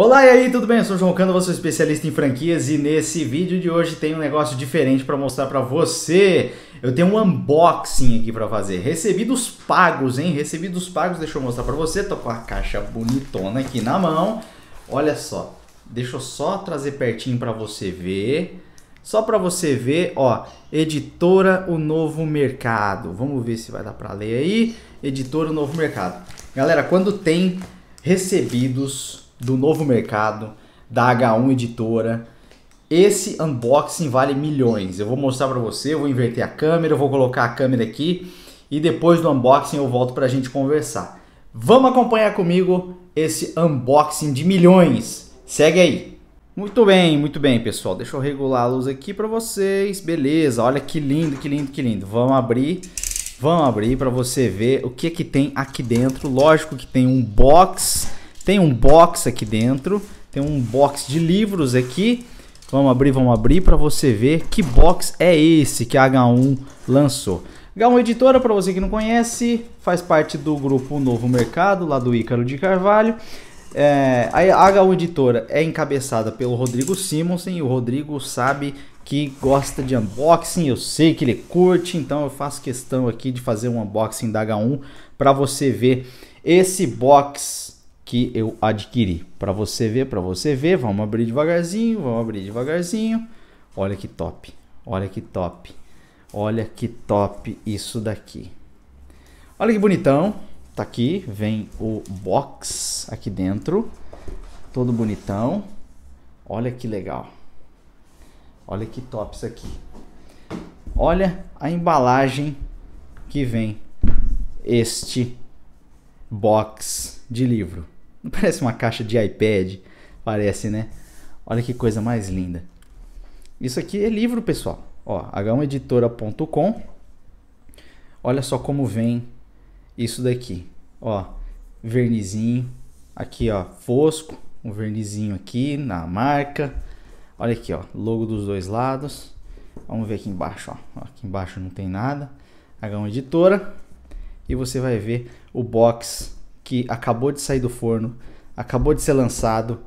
Olá e aí, tudo bem? Eu sou o João Cano, sou especialista em franquias e nesse vídeo de hoje tem um negócio diferente para mostrar para você. Eu tenho um unboxing aqui para fazer. Recebidos pagos, hein? Recebidos pagos, deixa eu mostrar para você. Tô com a caixa bonitona aqui na mão. Olha só. Deixa eu só trazer pertinho para você ver. Só para você ver, ó, Editora O Novo Mercado. Vamos ver se vai dar para ler aí. Editora O Novo Mercado. Galera, quando tem recebidos do Novo Mercado, da H1 Editora. Esse unboxing vale milhões. Eu vou mostrar para você, eu vou inverter a câmera, eu vou colocar a câmera aqui e depois do unboxing eu volto para a gente conversar. Vamos acompanhar comigo esse unboxing de milhões. Segue aí. Muito bem, muito bem, pessoal. Deixa eu regular a luz aqui para vocês. Beleza, olha que lindo, que lindo, que lindo. Vamos abrir. Vamos abrir para você ver o que que tem aqui dentro. Lógico que tem um box tem um box aqui dentro, tem um box de livros aqui. Vamos abrir, vamos abrir para você ver que box é esse que a H1 lançou. H1 Editora, para você que não conhece, faz parte do grupo Novo Mercado, lá do Ícaro de Carvalho. É, a H1 Editora é encabeçada pelo Rodrigo Simonsen e o Rodrigo sabe que gosta de unboxing, eu sei que ele curte, então eu faço questão aqui de fazer um unboxing da H1 para você ver esse box que eu adquiri. Para você ver, para você ver, vamos abrir devagarzinho, vamos abrir devagarzinho. Olha que top, olha que top, olha que top isso daqui. Olha que bonitão, tá aqui, vem o box aqui dentro, todo bonitão. Olha que legal, olha que top isso aqui. Olha a embalagem que vem este box de livro. Não parece uma caixa de iPad? Parece, né? Olha que coisa mais linda. Isso aqui é livro, pessoal. Ó, h1editora.com. Olha só como vem isso daqui. Ó, vernizinho. Aqui, ó, fosco. Um vernizinho aqui na marca. Olha aqui, ó, logo dos dois lados. Vamos ver aqui embaixo, ó. Aqui embaixo não tem nada. H1 Editora. E você vai ver o box que acabou de sair do forno, acabou de ser lançado.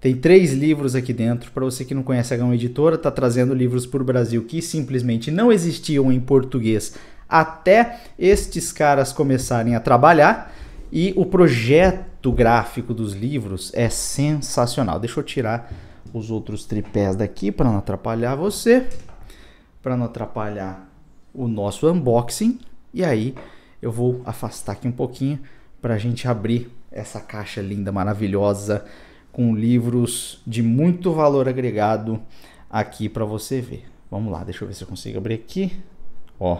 Tem três livros aqui dentro. Para você que não conhece a Gama Editora, está trazendo livros para o Brasil que simplesmente não existiam em português até estes caras começarem a trabalhar. E o projeto gráfico dos livros é sensacional. Deixa eu tirar os outros tripés daqui para não atrapalhar você, para não atrapalhar o nosso unboxing. E aí eu vou afastar aqui um pouquinho para a gente abrir essa caixa linda, maravilhosa, com livros de muito valor agregado aqui para você ver. Vamos lá, deixa eu ver se eu consigo abrir aqui. Ó,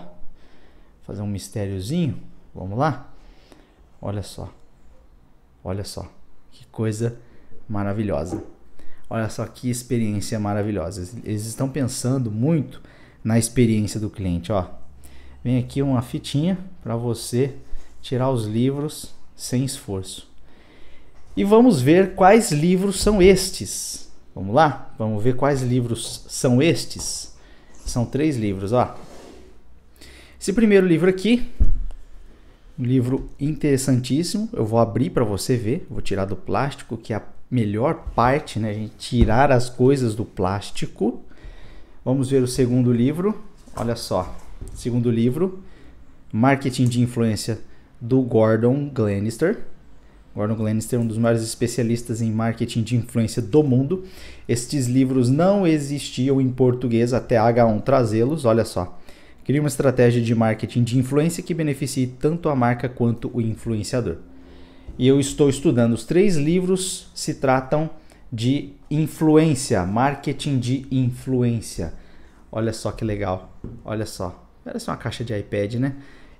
fazer um mistériozinho. Vamos lá? Olha só. Olha só. Que coisa maravilhosa. Olha só que experiência maravilhosa. Eles estão pensando muito na experiência do cliente, ó. Vem aqui uma fitinha para você tirar os livros sem esforço. E vamos ver quais livros são estes. Vamos lá? Vamos ver quais livros são estes. São três livros, ó. Esse primeiro livro aqui, um livro interessantíssimo. Eu vou abrir para você ver. Vou tirar do plástico, que é a melhor parte, né? A gente tirar as coisas do plástico. Vamos ver o segundo livro. Olha só. Segundo livro, Marketing de Influência do Gordon Glenister. Gordon Glenister é um dos maiores especialistas em marketing de influência do mundo. Estes livros não existiam em português até H1 trazê-los, olha só. Cria uma estratégia de marketing de influência que beneficie tanto a marca quanto o influenciador. E eu estou estudando os três livros, se tratam de influência, marketing de influência. Olha só que legal. Olha só. Parece uma caixa de iPad, né?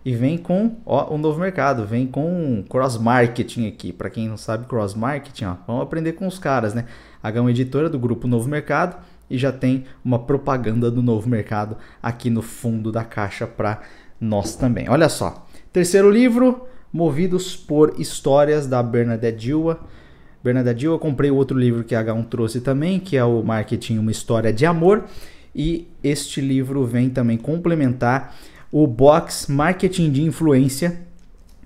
e vem com ó, um novo mercado, vem com cross marketing aqui. Para quem não sabe, cross marketing, ó, vamos aprender com os caras, né? A Gama Editora do grupo Novo Mercado e já tem uma propaganda do Novo Mercado aqui no fundo da caixa para nós também. Olha só. Terceiro livro, Movidos por Histórias da Bernadette Dilma. Bernadette Dilma, comprei outro livro que a H1 trouxe também, que é o Marketing uma História de Amor, e este livro vem também complementar o box Marketing de Influência,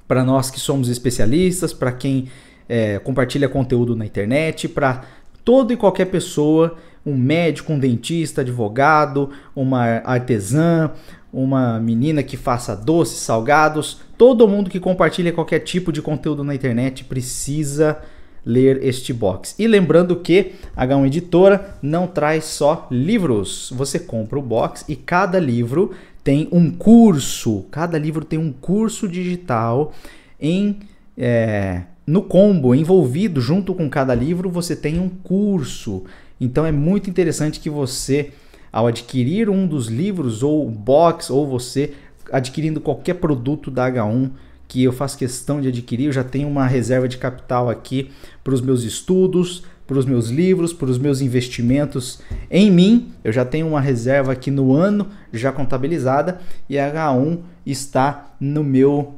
para nós que somos especialistas, para quem é, compartilha conteúdo na internet, para toda e qualquer pessoa, um médico, um dentista, advogado, uma artesã, uma menina que faça doces, salgados, todo mundo que compartilha qualquer tipo de conteúdo na internet precisa ler este box. E lembrando que a H1 Editora não traz só livros, você compra o box e cada livro tem um curso, cada livro tem um curso digital em é, no combo envolvido junto com cada livro você tem um curso. Então é muito interessante que você ao adquirir um dos livros ou box ou você adquirindo qualquer produto da H1 que eu faço questão de adquirir, eu já tenho uma reserva de capital aqui para os meus estudos, para os meus livros, para os meus investimentos em mim. Eu já tenho uma reserva aqui no ano já contabilizada e a H1 está no meu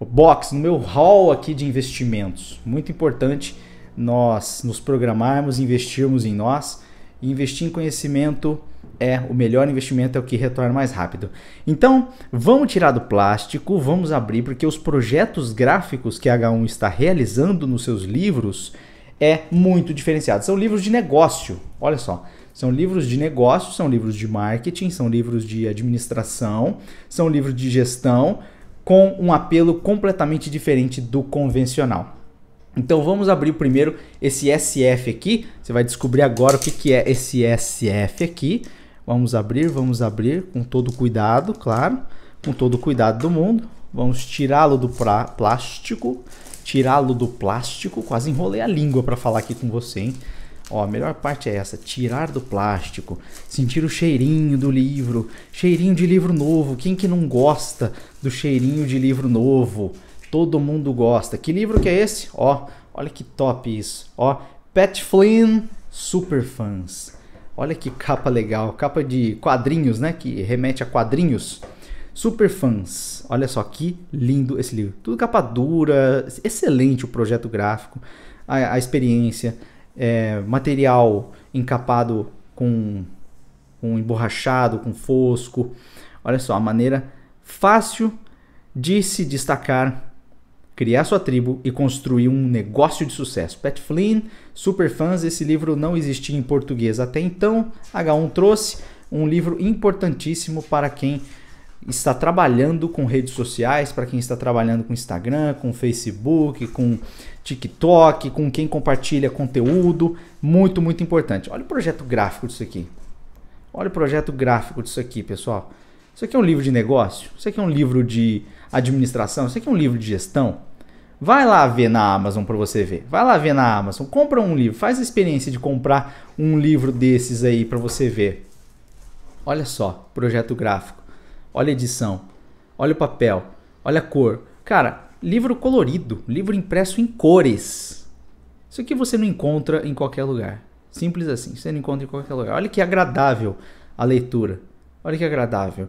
box, no meu hall aqui de investimentos. Muito importante nós nos programarmos, investirmos em nós e investir em conhecimento é o melhor investimento, é o que retorna mais rápido. Então, vamos tirar do plástico, vamos abrir, porque os projetos gráficos que a H1 está realizando nos seus livros é muito diferenciado. São livros de negócio, olha só. São livros de negócio, são livros de marketing, são livros de administração, são livros de gestão, com um apelo completamente diferente do convencional. Então vamos abrir primeiro esse SF aqui. Você vai descobrir agora o que, que é esse SF aqui. Vamos abrir, vamos abrir com todo cuidado, claro, com todo cuidado do mundo. Vamos tirá-lo do plástico tirá-lo do plástico. Quase enrolei a língua para falar aqui com você, hein? Ó, a melhor parte é essa, tirar do plástico, sentir o cheirinho do livro, cheirinho de livro novo. Quem que não gosta do cheirinho de livro novo? Todo mundo gosta. Que livro que é esse? Ó, olha que top isso. Ó, Pat Flynn Superfans. Olha que capa legal, capa de quadrinhos, né, que remete a quadrinhos. Superfãs, Olha só que lindo esse livro. Tudo capa dura, excelente o projeto gráfico, a, a experiência, é, material encapado com, com emborrachado, com fosco. Olha só, a maneira fácil de se destacar, criar sua tribo e construir um negócio de sucesso. Pat Flynn, Superfãs, esse livro não existia em português até então. H1 trouxe um livro importantíssimo para quem está trabalhando com redes sociais, para quem está trabalhando com Instagram, com Facebook, com TikTok, com quem compartilha conteúdo, muito, muito importante. Olha o projeto gráfico disso aqui. Olha o projeto gráfico disso aqui, pessoal. Isso aqui é um livro de negócio? Isso aqui é um livro de administração? Isso aqui é um livro de gestão? Vai lá ver na Amazon para você ver. Vai lá ver na Amazon, compra um livro, faz a experiência de comprar um livro desses aí para você ver. Olha só, projeto gráfico olha a edição, olha o papel, olha a cor. Cara, livro colorido, livro impresso em cores. Isso aqui você não encontra em qualquer lugar. Simples assim, você não encontra em qualquer lugar. Olha que agradável a leitura. Olha que agradável.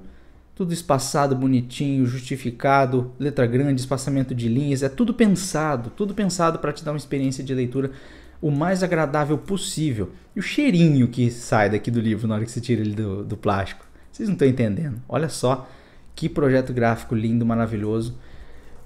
Tudo espaçado, bonitinho, justificado, letra grande, espaçamento de linhas, é tudo pensado, tudo pensado para te dar uma experiência de leitura o mais agradável possível. E o cheirinho que sai daqui do livro na hora que você tira ele do, do plástico. Vocês não estão entendendo. Olha só que projeto gráfico lindo, maravilhoso.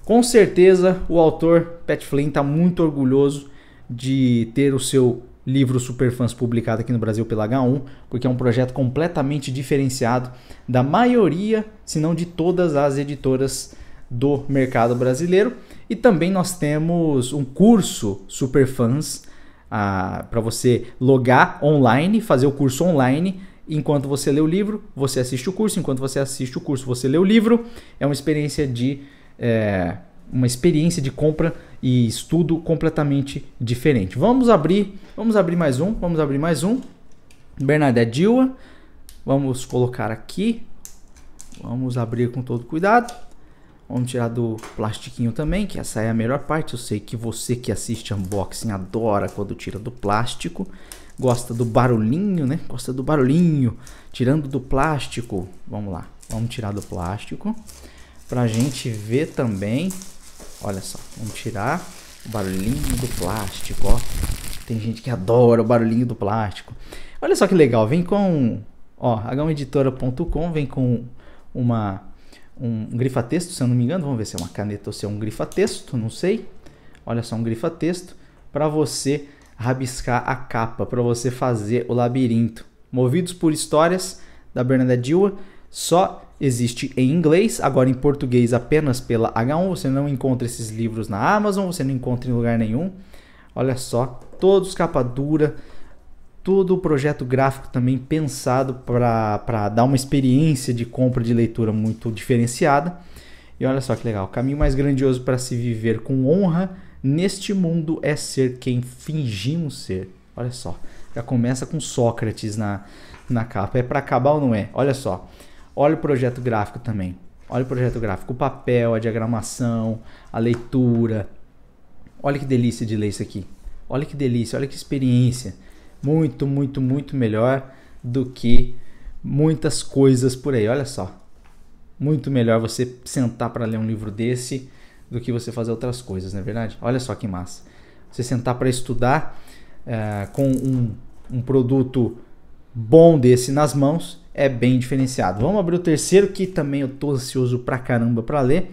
Com certeza o autor Pat Flynn está muito orgulhoso de ter o seu livro Superfãs publicado aqui no Brasil pela H1, porque é um projeto completamente diferenciado da maioria, se não de todas as editoras do mercado brasileiro. E também nós temos um curso Superfãs ah, para você logar online, fazer o curso online Enquanto você lê o livro, você assiste o curso. Enquanto você assiste o curso, você lê o livro. É uma experiência de é, uma experiência de compra e estudo completamente diferente. Vamos abrir, vamos abrir mais um, vamos abrir mais um. Bernadette Dilma. Vamos colocar aqui. Vamos abrir com todo cuidado. Vamos tirar do plastiquinho também, que essa é a melhor parte. Eu sei que você que assiste unboxing adora quando tira do plástico gosta do barulhinho, né? Gosta do barulhinho, tirando do plástico. Vamos lá, vamos tirar do plástico pra gente ver também. Olha só, vamos tirar o barulhinho do plástico, ó. Tem gente que adora o barulhinho do plástico. Olha só que legal, vem com, ó, h1editora.com, vem com uma um grifa-texto, se eu não me engano, vamos ver se é uma caneta ou se é um grifa-texto, não sei. Olha só, um grifa-texto para você rabiscar a capa para você fazer o labirinto. Movidos por histórias da Bernadette Diwa, só existe em inglês, agora em português apenas pela H1. Você não encontra esses livros na Amazon, você não encontra em lugar nenhum. Olha só, todos capa dura, todo o projeto gráfico também pensado para dar uma experiência de compra de leitura muito diferenciada. E olha só que legal, caminho mais grandioso para se viver com honra Neste mundo é ser quem fingimos ser. Olha só, já começa com Sócrates na, na capa. É para acabar ou não é? Olha só. Olha o projeto gráfico também. Olha o projeto gráfico, o papel, a diagramação, a leitura. Olha que delícia de ler isso aqui. Olha que delícia, olha que experiência. Muito, muito, muito melhor do que muitas coisas por aí. Olha só. Muito melhor você sentar para ler um livro desse do que você fazer outras coisas, não é verdade? Olha só que massa. Você sentar para estudar é, com um, um produto bom desse nas mãos é bem diferenciado. Vamos abrir o terceiro que também eu tô ansioso pra caramba para ler.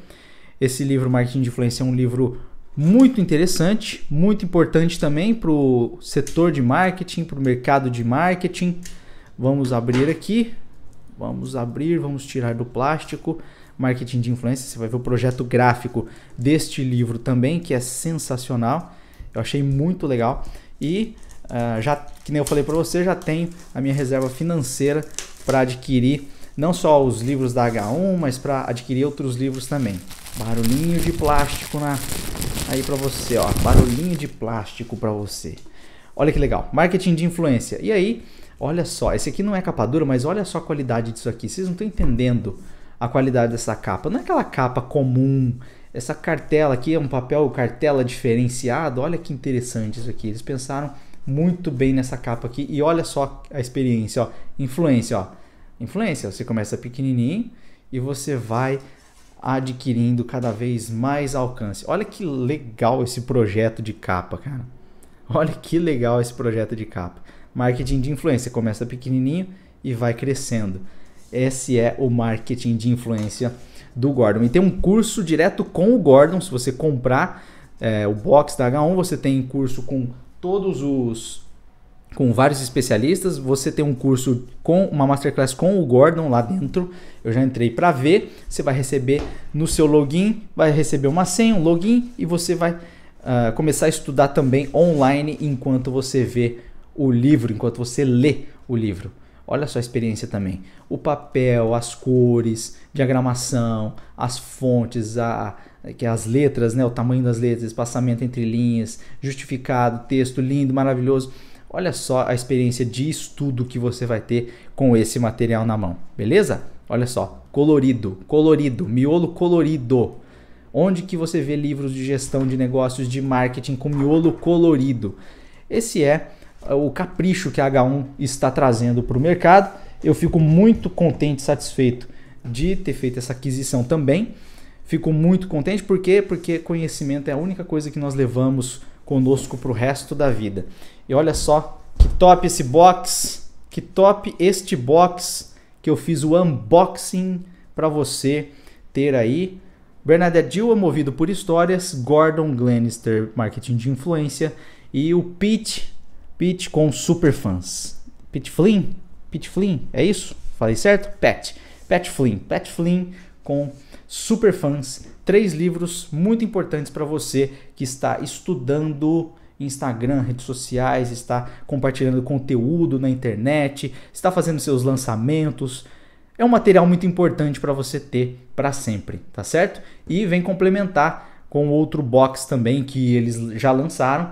Esse livro Marketing de Influência é um livro muito interessante, muito importante também para o setor de marketing, para o mercado de marketing. Vamos abrir aqui, vamos abrir, vamos tirar do plástico marketing de influência. Você vai ver o projeto gráfico deste livro também, que é sensacional. Eu achei muito legal. E uh, já, que nem eu falei para você, já tenho a minha reserva financeira para adquirir não só os livros da H1, mas para adquirir outros livros também. Barulhinho de plástico na aí para você, ó, barulhinho de plástico para você. Olha que legal, marketing de influência. E aí, olha só, esse aqui não é capa dura, mas olha só a qualidade disso aqui. Vocês não estão entendendo a qualidade dessa capa. Não é aquela capa comum. Essa cartela aqui é um papel cartela diferenciado. Olha que interessante isso aqui. Eles pensaram muito bem nessa capa aqui. E olha só a experiência, ó. Influência, ó. Influência, você começa pequenininho e você vai adquirindo cada vez mais alcance. Olha que legal esse projeto de capa, cara. Olha que legal esse projeto de capa. Marketing de influência começa pequenininho e vai crescendo. Esse é o marketing de influência do Gordon. E tem um curso direto com o Gordon. Se você comprar é, o box da H1, você tem curso com todos os. com vários especialistas. Você tem um curso com uma masterclass com o Gordon lá dentro. Eu já entrei para ver. Você vai receber no seu login, vai receber uma senha, um login e você vai uh, começar a estudar também online enquanto você vê o livro, enquanto você lê o livro. Olha só a experiência também. O papel, as cores, diagramação, as fontes, a, que as letras, né, o tamanho das letras, espaçamento entre linhas, justificado, texto lindo, maravilhoso. Olha só a experiência de estudo que você vai ter com esse material na mão, beleza? Olha só, colorido, colorido, miolo colorido. Onde que você vê livros de gestão de negócios de marketing com miolo colorido? Esse é é, o capricho que a H1 está trazendo para o mercado. Eu fico muito contente, satisfeito de ter feito essa aquisição também. Fico muito contente porque porque conhecimento é a única coisa que nós levamos conosco para o resto da vida. E olha só que top esse box, que top este box que eu fiz o unboxing para você ter aí. Bernadette Dill é movido por histórias, Gordon Glenister, marketing de influência e o Pete Pete com superfãs. Pete Flynn? Pete Flynn, é isso? Falei certo? Pat. Pat Flynn. Pat Flynn com superfãs. Três livros muito importantes para você que está estudando Instagram, redes sociais, está compartilhando conteúdo na internet, está fazendo seus lançamentos. É um material muito importante para você ter para sempre, tá certo? E vem complementar com outro box também que eles já lançaram,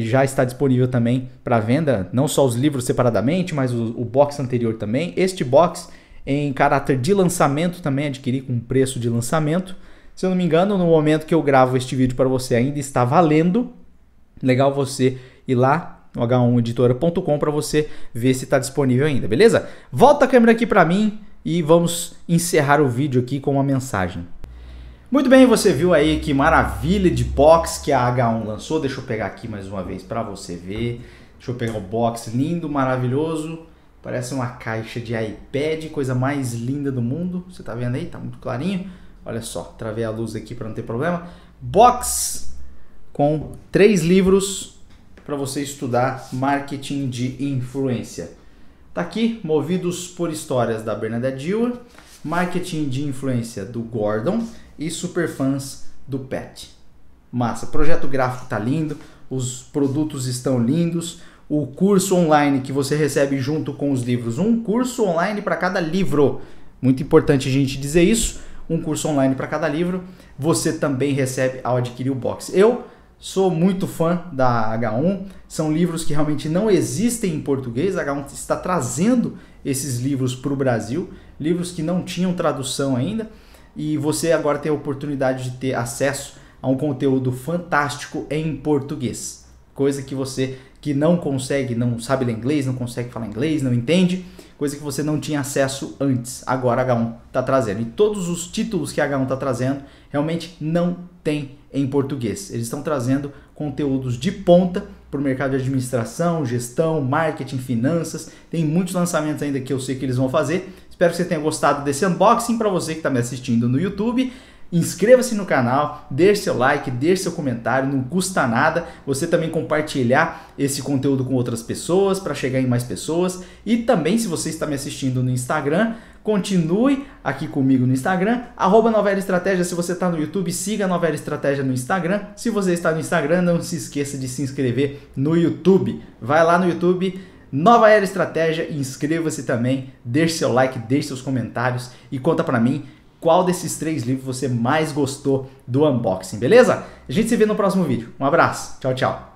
e já está disponível também para venda, não só os livros separadamente, mas o, o box anterior também. Este box em caráter de lançamento também adquiri com preço de lançamento. Se eu não me engano, no momento que eu gravo este vídeo para você ainda está valendo. Legal você ir lá no h1editora.com para você ver se está disponível ainda, beleza? Volta a câmera aqui para mim e vamos encerrar o vídeo aqui com uma mensagem. Muito bem, você viu aí que maravilha de box que a H1 lançou. Deixa eu pegar aqui mais uma vez para você ver. Deixa eu pegar o box lindo, maravilhoso. Parece uma caixa de iPad, coisa mais linda do mundo. Você tá vendo aí? Tá muito clarinho. Olha só, travei a luz aqui para não ter problema. Box com três livros para você estudar marketing de influência. Tá aqui, Movidos por Histórias da Bernadette Dewar, Marketing de Influência do Gordon e super fãs do pet. Massa, o projeto gráfico tá lindo, os produtos estão lindos, o curso online que você recebe junto com os livros, um curso online para cada livro. Muito importante a gente dizer isso, um curso online para cada livro, você também recebe ao adquirir o box. Eu sou muito fã da H1, são livros que realmente não existem em português, a H1 está trazendo esses livros para o Brasil, livros que não tinham tradução ainda e você agora tem a oportunidade de ter acesso a um conteúdo fantástico em português. Coisa que você que não consegue, não sabe ler inglês, não consegue falar inglês, não entende, coisa que você não tinha acesso antes. Agora a H1 está trazendo. E todos os títulos que a H1 está trazendo realmente não tem em português. Eles estão trazendo conteúdos de ponta para o mercado de administração, gestão, marketing, finanças. Tem muitos lançamentos ainda que eu sei que eles vão fazer. Espero que você tenha gostado desse unboxing. Para você que está me assistindo no YouTube, Inscreva-se no canal, deixe seu like, deixe seu comentário, não custa nada. Você também compartilhar esse conteúdo com outras pessoas para chegar em mais pessoas. E também, se você está me assistindo no Instagram, continue aqui comigo no Instagram, arroba Novela Estratégia. Se você está no YouTube, siga a Novela Estratégia no Instagram. Se você está no Instagram, não se esqueça de se inscrever no YouTube. Vai lá no YouTube Nova Era Estratégia inscreva-se também, deixe seu like, deixe seus comentários e conta para mim qual desses três livros você mais gostou do unboxing, beleza? A gente se vê no próximo vídeo. Um abraço, tchau, tchau.